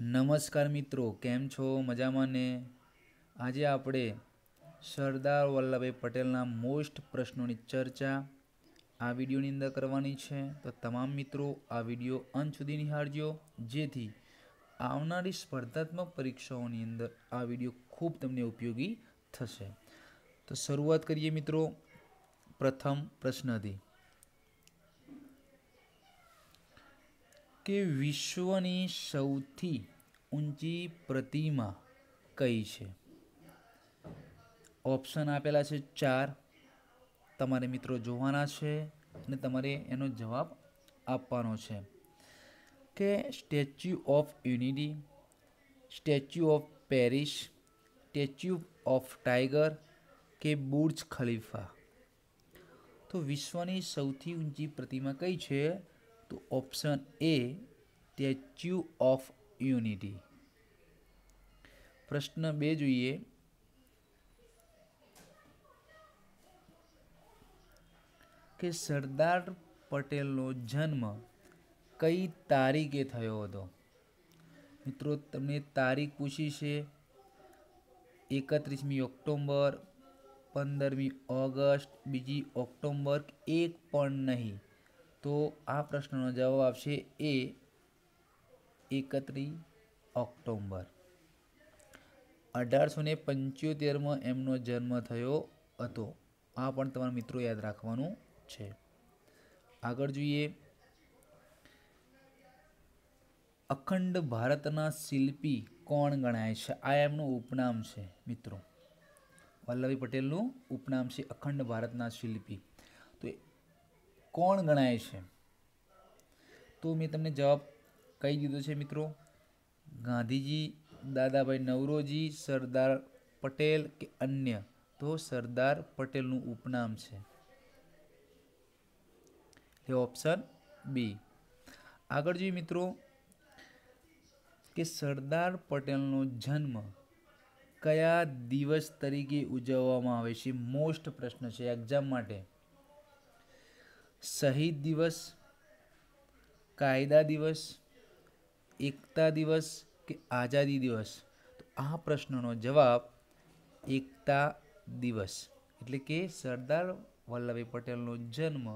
નમસ્કાર મિત્રો કેમ છો મજામાં ને આજે આપણે સરદાર વલ્લભભાઈ પટેલના મોસ્ટ પ્રશ્નોની ચર્ચા આ વિડીયોની અંદર કરવાની છે તો તમામ મિત્રો આ વિડીયો અંત સુધી નિહાળજો જેથી આવનારી સ્પર્ધાત્મક પરીક્ષાઓની અંદર આ વિડીયો ખૂબ તમને ઉપયોગી થશે તો શરૂઆત કરીએ મિત્રો પ્રથમ પ્રશ્નથી કે વિશ્વની સૌથી ઊંચી પ્રતિમા કઈ છે ઓપ્શન આપેલા છે ચાર તમારે મિત્રો જોવાના છે અને તમારે એનો જવાબ આપવાનો છે કે statue of unity statue of Paris statue of tiger કે બુર્જ ખલીફા તો વિશ્વની સૌથી ઊંચી પ્રતિમા કઈ છે તો option A statue of unity પ્રશ્ન બે જોઈએ કે સરદાર પટેલનો જન્મ કઈ તારીખે થયો હતો મિત્રો તમને તારીખ પૂછી છે એકત્રીસમી ઓક્ટોમ્બર પંદરમી ઓગસ્ટ બીજી ઓક્ટોમ્બર એક પણ નહીં તો આ પ્રશ્નનો જવાબ આવશે એ એકત્રી ઓક્ટોમ્બર અઢારસો ને પંચોતેરમાં એમનો જન્મ થયો હતો આ પણ તમારા મિત્રો યાદ રાખવાનું છે આગળ જોઈએ અખંડ ભારતના શિલ્પી કોણ ગણાય છે આ એમનું ઉપનામ છે મિત્રો વલ્લભી પટેલનું ઉપનામ છે અખંડ ભારતના શિલ્પી કોણ ગણાય છે તો મેં તમને જવાબ કહી દીધો છે મિત્રો ગાંધીજી દાદાભાઈ નવરોજી સરદાર પટેલ કે અન્ય તો સરદાર પટેલનું ઉપનામ છે એ ઓપ્શન બી આગળ જોઈએ મિત્રો કે સરદાર પટેલનો જન્મ કયા દિવસ તરીકે ઉજવવામાં આવે છે મોસ્ટ પ્રશ્ન છે એક્ઝામ માટે શહીદ દિવસ કાયદા દિવસ એકતા દિવસ કે આઝાદી દિવસ તો આ પ્રશ્નનો જવાબ એકતા દિવસ એટલે કે સરદાર વલ્લભભાઈ પટેલનો જન્મ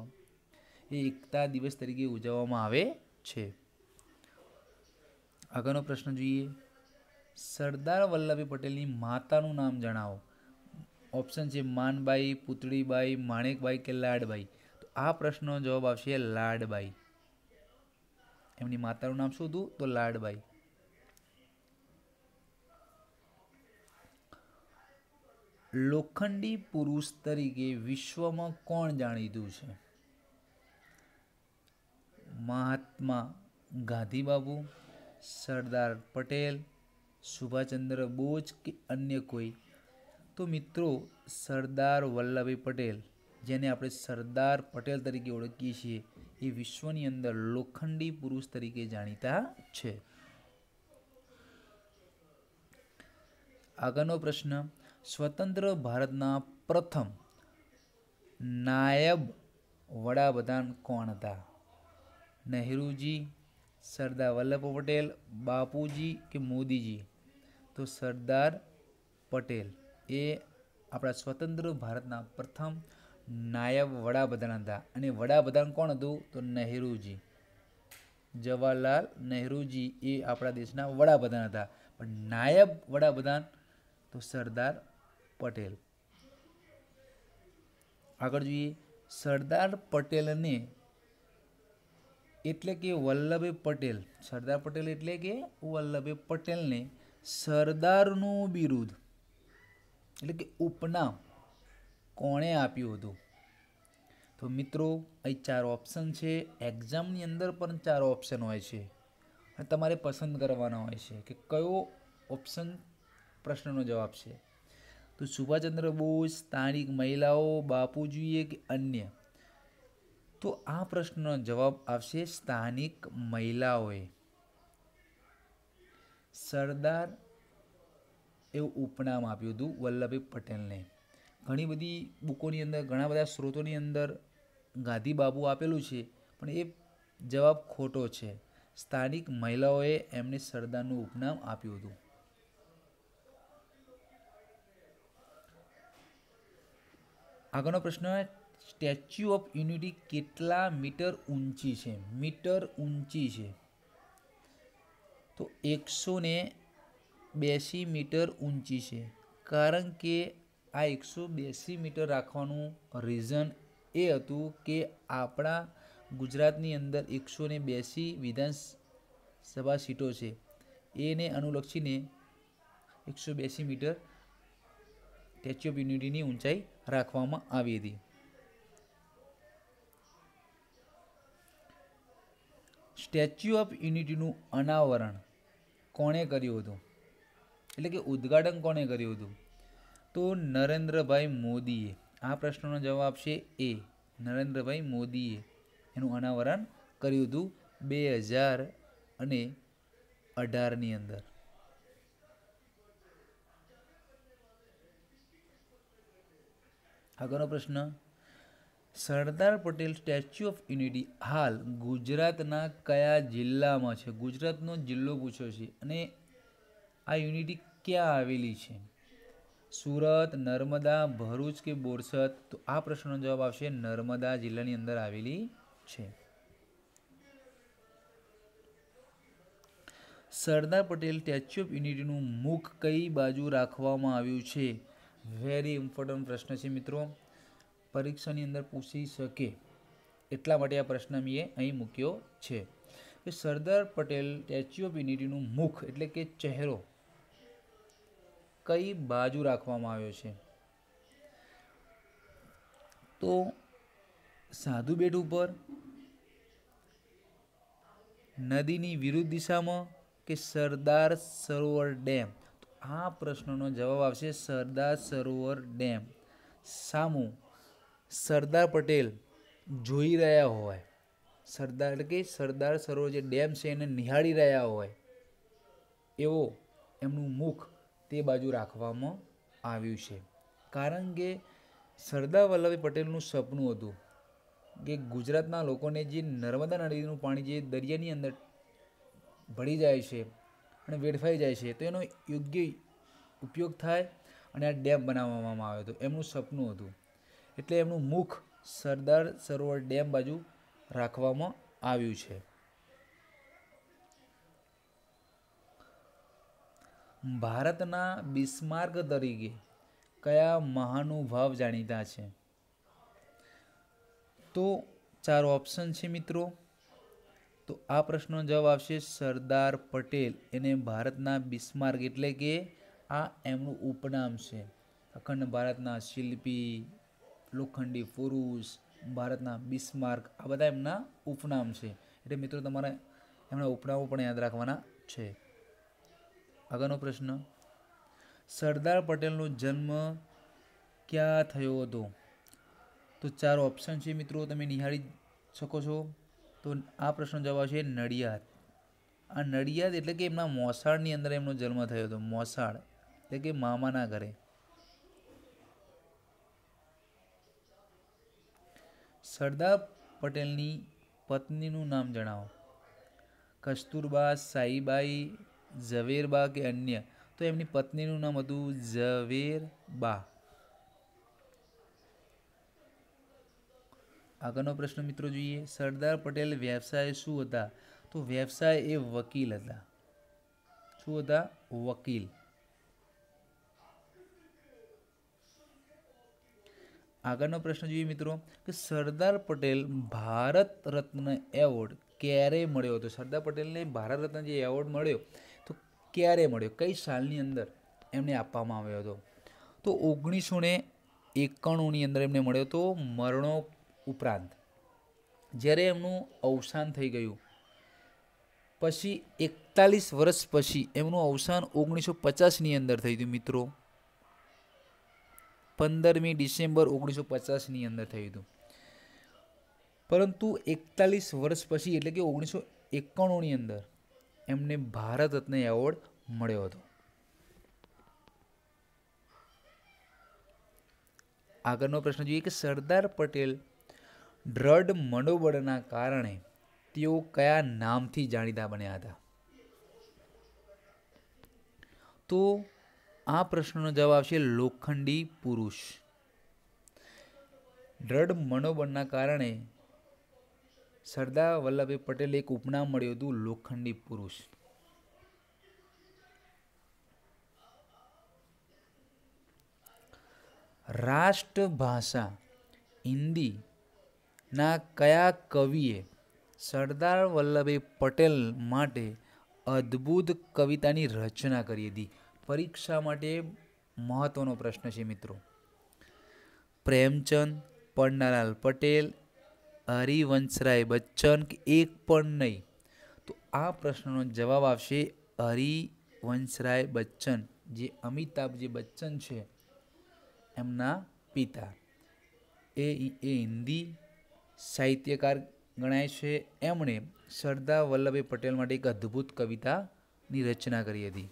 એ એકતા દિવસ તરીકે ઉજવવામાં આવે છે આગળનો પ્રશ્ન જોઈએ સરદાર વલ્લભભાઈ પટેલની માતાનું નામ જણાવો ઓપ્શન છે માનબાઈ પુતળીબાઈ માણેકબાઈ કે લાડબાઈ આ પ્રશ્નનો જવાબ આવશે લાડબાઈ એમની માતાનું નામ શું હતું તો લાડબાઈ લોખંડી પુરુષ તરીકે વિશ્વમાં કોણ જાણીતું છે મહાત્મા ગાંધીબાબુ સરદાર પટેલ સુભાષચંદ્ર બોઝ કે અન્ય કોઈ તો મિત્રો સરદાર વલ્લભભાઈ પટેલ જેને આપણે સરદાર પટેલ તરીકે ઓળખીએ છીએ એ વિશ્વની અંદર લોખંડી પુરુષ તરીકે જાણીતા છે આગળનો પ્રશ્ન સ્વતંત્ર ભારતના પ્રથમ નાયબ વડાપ્રધાન કોણ હતા નહેરુજી સરદાર વલ્લભ પટેલ બાપુજી કે મોદીજી તો સરદાર પટેલ એ આપણા સ્વતંત્ર ભારતના પ્રથમ નાયબ વડાપ્રધાન હતા અને વડાપ્રધાન કોણ હતું તો નહેરુજી જવાહરલાલ નહેરુજી એ આપણા દેશના વડાપ્રધાન હતા પણ નાયબ વડાપ્રધાન તો સરદાર પટેલ આગળ જોઈએ સરદાર પટેલને એટલે કે વલ્લભભાઈ પટેલ સરદાર પટેલ એટલે કે વલ્લભે પટેલને સરદારનું બિરુદ એટલે કે ઉપનામ કોણે આપ્યું હતું તો મિત્રો અહીં ચાર ઓપ્શન છે એક્ઝામની અંદર પણ ચાર ઓપ્શન હોય છે અને તમારે પસંદ કરવાના હોય છે કે કયો ઓપ્શન પ્રશ્નનો જવાબ છે તો સુભાષચંદ્ર બોઝ સ્થાનિક મહિલાઓ બાપુજીએ કે અન્ય તો આ પ્રશ્નનો જવાબ આવશે સ્થાનિક મહિલાઓએ સરદાર એવું ઉપનામ આપ્યું હતું વલ્લભભાઈ પટેલને ઘણી બધી બુકોની અંદર ઘણા બધા સ્ત્રોતોની અંદર ગાંધી બાબુ આપેલું છે પણ એ જવાબ ખોટો છે સ્થાનિક મહિલાઓએ એમને સરદારનું ઉપનામ આપ્યું હતું આગળનો પ્રશ્ન સ્ટેચ્યુ ઓફ યુનિટી કેટલા મીટર ઊંચી છે મીટર ઊંચી છે તો એકસો ને મીટર ઊંચી છે કારણ કે આ એકસો બેસી મીટર રાખવાનું રીઝન એ હતું કે આપણા ગુજરાતની અંદર એકસો ને બ્યાસી વિધાનસભા સીટો છે એને અનુલક્ષીને એકસો બેસી મીટર સ્ટેચ્યુ ઓફ યુનિટીની ઊંચાઈ રાખવામાં આવી હતી સ્ટેચ્યુ ઓફ યુનિટીનું અનાવરણ કોણે કર્યું હતું એટલે કે ઉદ્ઘાટન કોણે કર્યું હતું તો નરેન્દ્રભાઈ મોદીએ આ પ્રશ્નનો જવાબ છે એ નરેન્દ્રભાઈ મોદીએ એનું અનાવરણ કર્યું હતું બે હજાર અને અઢારની અંદર આગળનો પ્રશ્ન Sardar Patel Statue of Unity હાલ ગુજરાતના કયા જિલ્લામાં છે ગુજરાતનો જિલ્લો પૂછ્યો છે અને આ યુનિટી ક્યાં આવેલી છે સુરત નર્મદા ભરૂચ કે બોરસદ તો આ પ્રશ્નનો જવાબ આવશે નર્મદા જિલ્લાની અંદર આવેલી છે સરદાર પટેલ સ્ટેચ્યુ ઓફ યુનિટીનું મુખ કઈ બાજુ રાખવામાં આવ્યું છે વેરી ઇમ્પોર્ટન્ટ પ્રશ્ન છે મિત્રો પરીક્ષાની અંદર પૂછી શકે એટલા માટે આ પ્રશ્ન મેં અહીં મૂક્યો છે સરદાર પટેલ સ્ટેચ્યુ ઓફ યુનિટીનું મુખ એટલે કે ચહેરો કઈ બાજુ રાખવામાં આવ્યો છે તો સાધુ બેટ ઉપર નદીની વિરુદ્ધ દિશામાં કે સરદાર સરોવર ડેમ આ પ્રશ્નનો જવાબ આવશે સરદાર સરોવર ડેમ સામું સરદાર પટેલ જોઈ રહ્યા હોય સરદાર એટલે કે સરદાર સરોવર જે ડેમ છે એને નિહાળી રહ્યા હોય એવો એમનું મુખ તે બાજુ રાખવામાં આવ્યું છે કારણ કે સરદાર વલ્લભભાઈ પટેલનું સપનું હતું કે ગુજરાતના લોકોને જે નર્મદા નદીનું પાણી જે દરિયાની અંદર ભળી જાય છે અને વેડફાઈ જાય છે તો એનો યોગ્ય ઉપયોગ થાય અને આ ડેમ બનાવવામાં આવ્યો હતો એમનું સપનું હતું એટલે એમનું મુખ સરદાર સરોવર ડેમ બાજુ રાખવામાં આવ્યું છે ભારતના બિસ્માર્ક તરીકે કયા મહાનુભાવ જાણીતા છે તો ચાર ઓપ્શન છે મિત્રો તો આ પ્રશ્નનો જવાબ આવશે સરદાર પટેલ એને ભારતના બિસ્માર્ક એટલે કે આ એમનું ઉપનામ છે અખંડ ભારતના શિલ્પી લોખંડી પુરુષ ભારતના બિસ્માર્ક આ બધા એમના ઉપનામ છે એટલે મિત્રો તમારે એમના ઉપનામો પણ યાદ રાખવાના છે આગળનો પ્રશ્ન સરદાર પટેલનો જન્મ ક્યાં થયો હતો તો ચાર ઓપ્શન છે મિત્રો તમે નિહાળી શકો છો તો આ પ્રશ્ન જવાબ છે નડિયાદ આ નડિયાદ એટલે કે એમના મોસાળની અંદર એમનો જન્મ થયો હતો મોસાળ એટલે કે મામાના ઘરે સરદાર પટેલની પત્નીનું નામ જણાવો કસ્તુરબા સાઈબાઈ ઝવેરબા કે અન્ય તો એમની પત્નીનું નામ હતું ઝવેરબા આગળનો પ્રશ્ન મિત્રો જોઈએ સરદાર પટેલ વ્યવસાય શું હતા તો વ્યવસાય એ વકીલ હતા શું હતા વકીલ આગળનો પ્રશ્ન જોઈએ મિત્રો કે સરદાર પટેલ ભારત રત્ન એવોર્ડ ક્યારે મળ્યો હતો સરદાર પટેલને ભારત રત્ન જે એવોર્ડ મળ્યો ક્યારે મળ્યો કઈ સાલની અંદર એમને આપવામાં આવ્યો હતો તો ઓગણીસો ને એકાણુંની અંદર એમને મળ્યો હતો મરણો ઉપરાંત જ્યારે એમનું અવસાન થઈ ગયું પછી એકતાલીસ વર્ષ પછી એમનું અવસાન ઓગણીસો પચાસની અંદર થઈ હતું મિત્રો પંદરમી ડિસેમ્બર ઓગણીસો પચાસની અંદર થયું હતું પરંતુ એકતાલીસ વર્ષ પછી એટલે કે ઓગણીસો એકાણુંની અંદર એમને ભારત રત્ન એવોર્ડ મળ્યો હતો આગળનો પ્રશ્ન જોઈએ કે સરદાર પટેલ દ્રઢ મનોબળના કારણે તેઓ કયા નામથી જાણીતા બન્યા હતા તો આ પ્રશ્નનો જવાબ છે લોખંડી પુરુષ દ્રઢ મનોબળના કારણે સરદાર વલ્લભભાઈ પટેલે એક ઉપનામ મળ્યું હતું લોખંડી પુરુષ રાષ્ટ્રભાષા હિન્દીના કયા કવિએ સરદાર વલ્લભભાઈ પટેલ માટે અદ્ભુત કવિતાની રચના કરી હતી પરીક્ષા માટે મહત્વનો પ્રશ્ન છે મિત્રો પ્રેમચંદ પન્નાલાલ પટેલ હરિવંશરાય બચ્ચન કે એક પણ નહીં તો આ પ્રશ્નનો જવાબ આવશે હરિવંશરાય બચ્ચન જે અમિતાભજી બચ્ચન છે એમના પિતા એ એ હિન્દી સાહિત્યકાર ગણાય છે એમણે સરદાર વલ્લભભાઈ પટેલ માટે એક અદ્ભુત કવિતાની રચના કરી હતી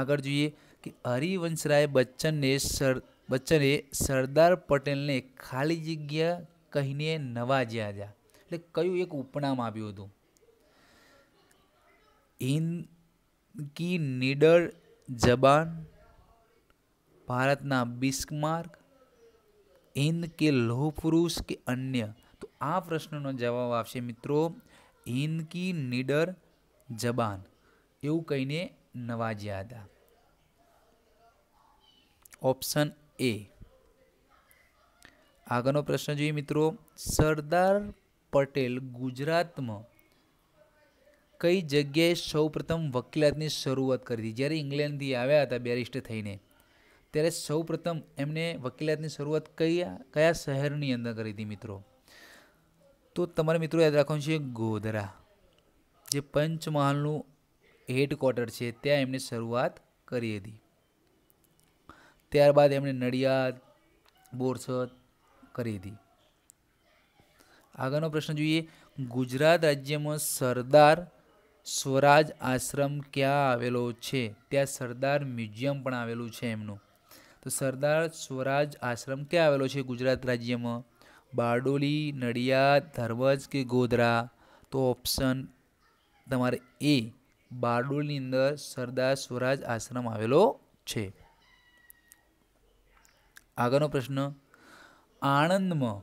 આગળ જોઈએ કે હરિવંશરાય બચ્ચનને સર બચ્ચને સરદાર પટેલને ખાલી જગ્યા કહીને નવાજ્યા હતા એટલે કયું એક ઉપનામ આપ્યું હતું ઇન કી નીડર જબાન ભારતના બિસ્માર્ક હિન્દ કે લોહ પુરુષ કે અન્ય તો આ પ્રશ્નનો જવાબ આપશે મિત્રો હિન્દ કી નીડર જબાન એવું કહીને નવાજ્યા હતા ઓપ્શન એ આગળનો પ્રશ્ન જોઈએ મિત્રો સરદાર પટેલ ગુજરાતમાં કઈ જગ્યાએ સૌપ્રથમ વકીલાતની શરૂઆત કરી હતી જ્યારે ઇંગ્લેન્ડથી આવ્યા હતા બેરિસ્ટ થઈને ત્યારે સૌપ્રથમ એમણે વકીલાતની શરૂઆત કયા કયા શહેરની અંદર કરી હતી મિત્રો તો તમારે મિત્રો યાદ રાખવાનું છે ગોધરા જે પંચમહાલનું હેડક્વાર્ટર છે ત્યાં એમણે શરૂઆત કરી હતી ત્યારબાદ એમણે નડિયાદ બોરસદ કરી હતી આગળનો પ્રશ્ન જોઈએ ગુજરાત રાજ્યમાં સરદાર સ્વરાજ આશ્રમ ક્યાં આવેલો છે ત્યાં સરદાર મ્યુઝિયમ પણ આવેલું છે એમનું તો સરદાર સ્વરાજ આશ્રમ ક્યાં આવેલો છે ગુજરાત રાજ્યમાં બારડોલી નડિયાદ ધર્મજ કે ગોધરા તો ઓપ્શન તમારે એ બારડોલની અંદર સરદાર સ્વરાજ આશ્રમ આવેલો છે આગળનો પ્રશ્ન આણંદમાં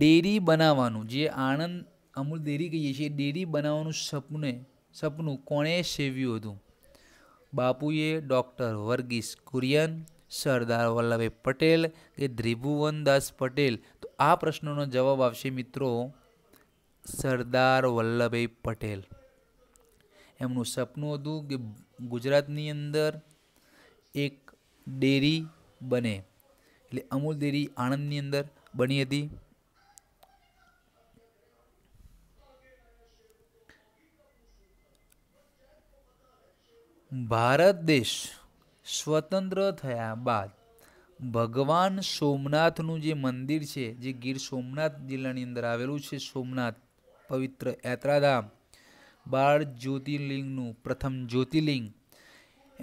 ડેરી બનાવવાનું જે આણંદ અમૂલ ડેરી કહીએ છીએ ડેરી બનાવવાનું સપને સપનું કોણે સેવ્યું હતું બાપુએ ડૉક્ટર વર્ગીસ કુરિયન સરદાર વલ્લભભાઈ પટેલ કે ધ્રિભુવનદાસ પટેલ તો આ પ્રશ્નનો જવાબ આવશે મિત્રો સરદાર વલ્લભભાઈ પટેલ એમનું સપનું હતું કે ગુજરાતની અંદર એક ડેરી બને એટલે અમૂલ ડેરી આણંદની અંદર બની હતી ભારત દેશ સ્વતંત્ર થયા બાદ ભગવાન સોમનાથનું જે મંદિર છે જે ગીર સોમનાથ જિલ્લાની અંદર આવેલું છે સોમનાથ પવિત્ર યાત્રાધામ બાળ જ્યોતિર્લિંગનું પ્રથમ જ્યોતિર્લિંગ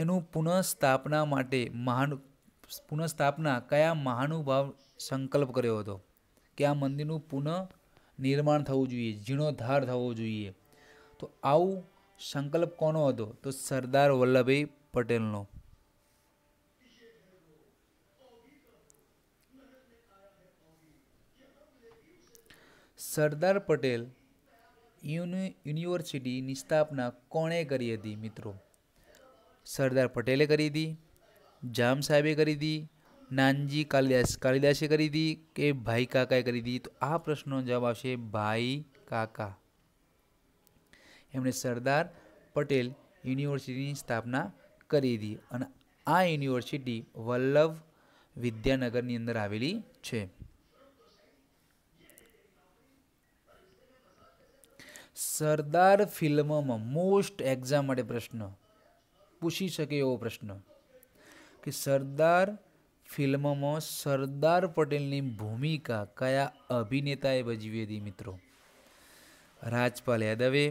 એનું પુનઃસ્થાપના માટે મહાન પુનઃસ્થાપના કયા મહાનુભાવ સંકલ્પ કર્યો હતો કે આ મંદિરનું પુનઃ નિર્માણ થવું જોઈએ જીર્ણોદ્ધાર થવો જોઈએ તો આવું સંકલ્પ કોનો હતો તો સરદાર વલ્લભભાઈ પટેલનો સરદાર પટેલ યુનિવર્સિટીની સ્થાપના કોણે કરી હતી મિત્રો સરદાર પટેલે કરી હતી જામ સાહેબે કરી હતી નાનજી કાલિદાસ કાલિદાસે કરી હતી કે ભાઈ કાકાએ કરી હતી તો આ પ્રશ્નનો જવાબ આવશે ભાઈ કાકા એમણે સરદાર પટેલ યુનિવર્સિટીની સ્થાપના કરી હતી અને આ યુનિવર્સિટી વલ્લભ વિદ્યાનગરની અંદર આવેલી છે સરદાર ફિલ્મમાં મોસ્ટ એક્ઝામ માટે પ્રશ્ન પૂછી શકે એવો પ્રશ્ન કે સરદાર ફિલ્મમાં સરદાર પટેલની ભૂમિકા કયા અભિનેતાએ ભજવી હતી મિત્રો રાજપાલ યાદવે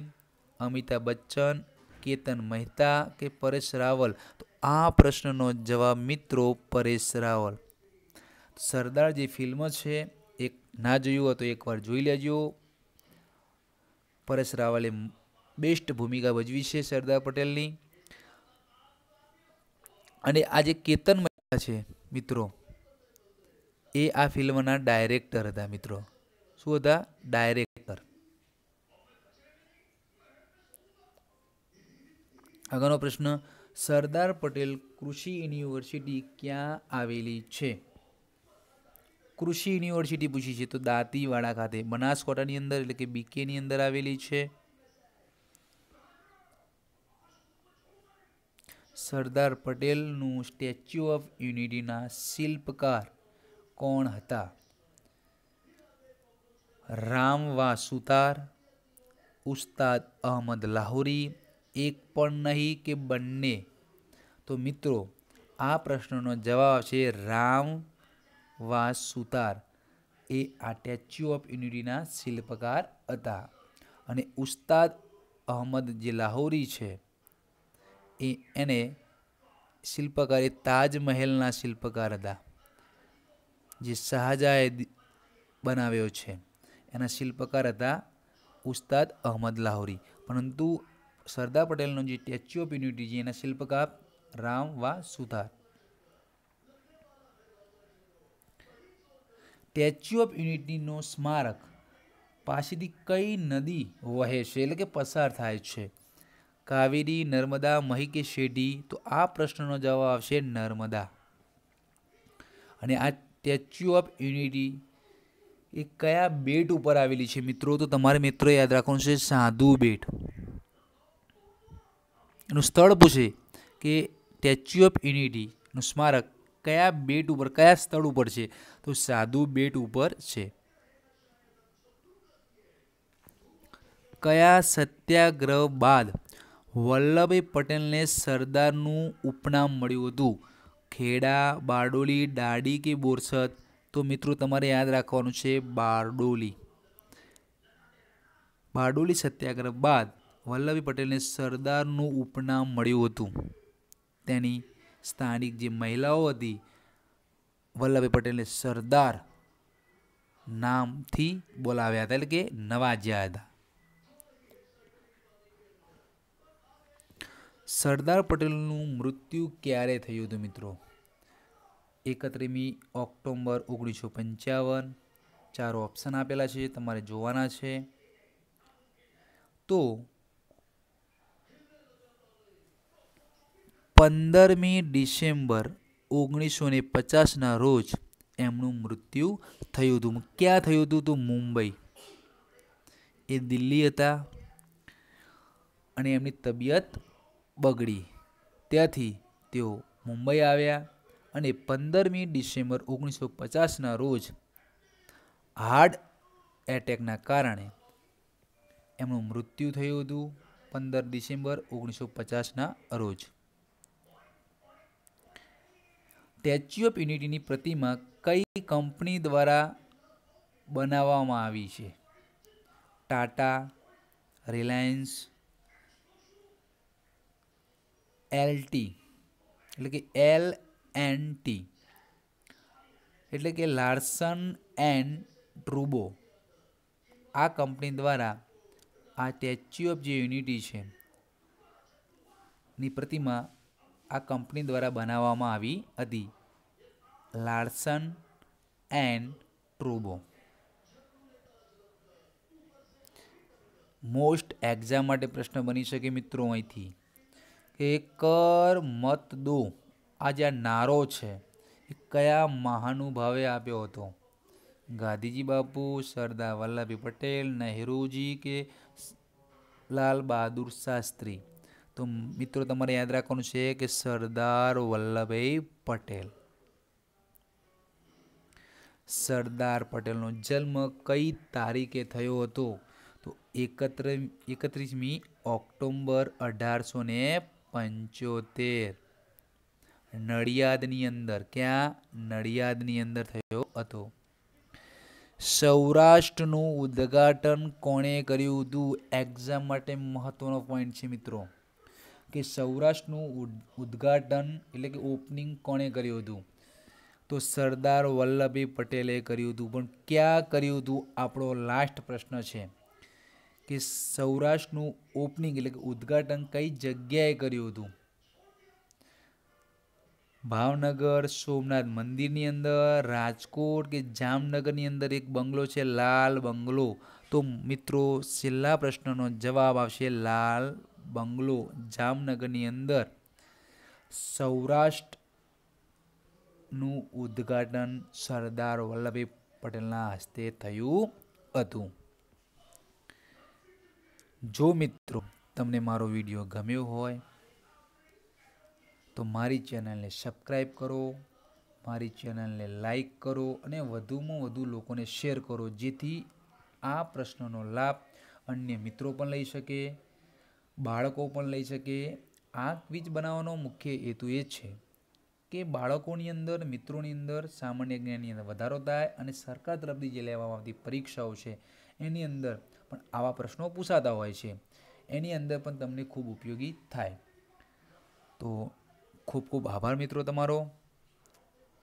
અમિતાભ બચ્ચન કેતન મહેતા કે પરેશ રાવલ તો આ પ્રશ્નનો જવાબ મિત્રો પરેશ રાવલ સરદાર જે ફિલ્મ છે એક ના જોયું હોય તો એકવાર જોઈ લેજો પરેશ રાવલે બેસ્ટ ભૂમિકા ભજવી છે સરદાર પટેલની અને આ જે કેતન મહેતા છે મિત્રો એ આ ફિલ્મના ડાયરેક્ટર હતા મિત્રો શું હતા ડાયરેક્ટર આગળનો પ્રશ્ન સરદાર પટેલ કૃષિ યુનિવર્સિટી ક્યાં આવેલી છે કૃષિ યુનિવર્સિટી પૂછી છે તો દાંતીવાડા ખાતે બનાસકોટાની અંદર એટલે કે બીકેની અંદર આવેલી છે સરદાર પટેલનું સ્ટેચ્યુ ઓફ યુનિટીના શિલ્પકાર કોણ હતા રામ વાસુતાર ઉસ્તાદ અહમદ લાહોરી એક પણ નહીં કે બંને તો મિત્રો આ પ્રશ્નનો જવાબ છે રામ વાસુતાર એ આ સ્ટેચ્યુ ઓફ યુનિટીના શિલ્પકાર હતા અને ઉસ્તાદ અહમદ જે લાહોરી છે એ એને શિલ્પકાર એ તાજમહેલના શિલ્પકાર હતા જે શાહજહાએ બનાવ્યો છે એના શિલ્પકાર હતા ઉસ્તાદ અહમદ લાહોરી પરંતુ સરદાર પટેલનો જે સ્ટેચ્યુ ઓફ યુનિટી છે એના શિલ્પકાર રામ વા સુધાર સ્ટેચ્યુ ઓફ યુનિટીનો સ્મારક પાસેથી કઈ નદી વહે છે એટલે કે પસાર થાય છે કાવેરી નર્મદા મહી કે શેઢી તો આ પ્રશ્નનો જવાબ આવશે નર્મદા અને આ સ્ટેચ્યુ ઓફ યુનિટી એ કયા બેટ ઉપર આવેલી છે મિત્રો તો તમારે મિત્રો યાદ રાખવાનું છે સાધુ બેટ એનું સ્થળ પૂછે કે સ્ટેચ્યુ ઓફ યુનિટીનું સ્મારક કયા બેટ ઉપર કયા સ્થળ ઉપર છે તો સાધુ બેટ ઉપર છે કયા સત્યાગ્રહ બાદ વલ્લભભાઈ પટેલને સરદારનું ઉપનામ મળ્યું હતું ખેડા બારડોલી ડાડી કે બોરસદ તો મિત્રો તમારે યાદ રાખવાનું છે બારડોલી બારડોલી સત્યાગ્રહ બાદ વલ્લભભાઈ પટેલને સરદારનું ઉપનામ મળ્યું હતું તેની સ્થાનિક જે મહિલાઓ હતી વલ્લભભાઈ પટેલને સરદાર નામથી બોલાવ્યા હતા એટલે કે નવાજ્યા હતા સરદાર પટેલનું મૃત્યુ ક્યારે થયું હતું મિત્રો એકત્રીમી ઓક્ટોમ્બર ઓગણીસો પંચાવન ચાર ઓપ્શન આપેલા છે તમારે જોવાના છે તો પંદરમી ડિસેમ્બર ઓગણીસો ને પચાસના રોજ એમનું મૃત્યુ થયું હતું ક્યાં થયું હતું તું મુંબઈ એ દિલ્હી હતા અને એમની તબિયત બગડી ત્યાંથી તેઓ મુંબઈ આવ્યા અને પંદરમી ડિસેમ્બર ઓગણીસો પચાસના રોજ હાર્ટ એટેકના કારણે એમનું મૃત્યુ થયું હતું પંદર ડિસેમ્બર ઓગણીસો પચાસના રોજ સ્ટેચ્યુ ઓફ યુનિટીની પ્રતિમા કઈ કંપની દ્વારા બનાવવામાં આવી છે ટાટા રિલાયન્સ એલ ટી એટલે કે એલ એન ટી એટલે કે લાર્સન એન્ડ ટ્રુબો આ કંપની દ્વારા આ સ્ટેચ્યુ ઓફ જે યુનિટી છે ની પ્રતિમા આ કંપની દ્વારા બનાવવામાં આવી હતી લાર્સન એન્ડ ટ્રુબો મોસ્ટ એક્ઝામ માટે પ્રશ્ન બની શકે મિત્રો અહીંથી એકર મત દો આ જે આ નારો છે એ કયા મહાનુભાવે આપ્યો હતો ગાંધીજી બાપુ સરદાર વલ્લભભાઈ પટેલ નહેરુજી કે લાલ બહાદુર શાસ્ત્રી તો મિત્રો તમારે યાદ રાખવાનું છે કે સરદાર વલ્લભભાઈ પટેલ સરદાર પટેલનો જન્મ કઈ તારીખે થયો હતો તો એકત્ર એકત્રીસમી ઓક્ટોબર અઢારસો ને પંચોતેર નડિયાદની અંદર ક્યાં નડિયાદની અંદર થયો હતો સૌરાષ્ટ્રનું ઉદ્ઘાટન કોણે કર્યું હતું એક્ઝામ માટે મહત્ત્વનો પોઈન્ટ છે મિત્રો કે સૌરાષ્ટ્રનું ઉદ્ઘાટન એટલે કે ઓપનિંગ કોણે કર્યું હતું તો સરદાર વલ્લભભાઈ પટેલે કર્યું હતું પણ ક્યાં કર્યું હતું આપણો લાસ્ટ પ્રશ્ન છે કે સૌરાષ્ટ્રનું ઓપનિંગ એટલે કે ઉદ્ઘાટન કઈ જગ્યાએ કર્યું હતું ભાવનગર સોમનાથ મંદિરની અંદર રાજકોટ કે જામનગરની અંદર એક બંગલો છે લાલ બંગલો તો મિત્રો છેલ્લા પ્રશ્નનો જવાબ આવશે લાલ બંગલો જામનગરની અંદર સૌરાષ્ટ્રનું ઉદ્ઘાટન સરદાર વલ્લભભાઈ પટેલના હસ્તે થયું હતું જો મિત્રો તમને મારો વિડીયો ગમ્યો હોય તો મારી ચેનલને સબસ્ક્રાઈબ કરો મારી ચેનલને લાઈક કરો અને વધુમાં વધુ લોકોને શેર કરો જેથી આ પ્રશ્નનો લાભ અન્ય મિત્રો પણ લઈ શકે બાળકો પણ લઈ શકે આ ક્વિઝ બનાવવાનો મુખ્ય હેતુ એ છે કે બાળકોની અંદર મિત્રોની અંદર સામાન્ય જ્ઞાનની અંદર વધારો થાય અને સરકાર તરફથી જે લેવામાં આવતી પરીક્ષાઓ છે એની અંદર પણ આવા પ્રશ્નો પૂછાતા હોય છે એની અંદર પણ તમને ખૂબ ઉપયોગી થાય તો ખૂબ ખૂબ આભાર મિત્રો તમારો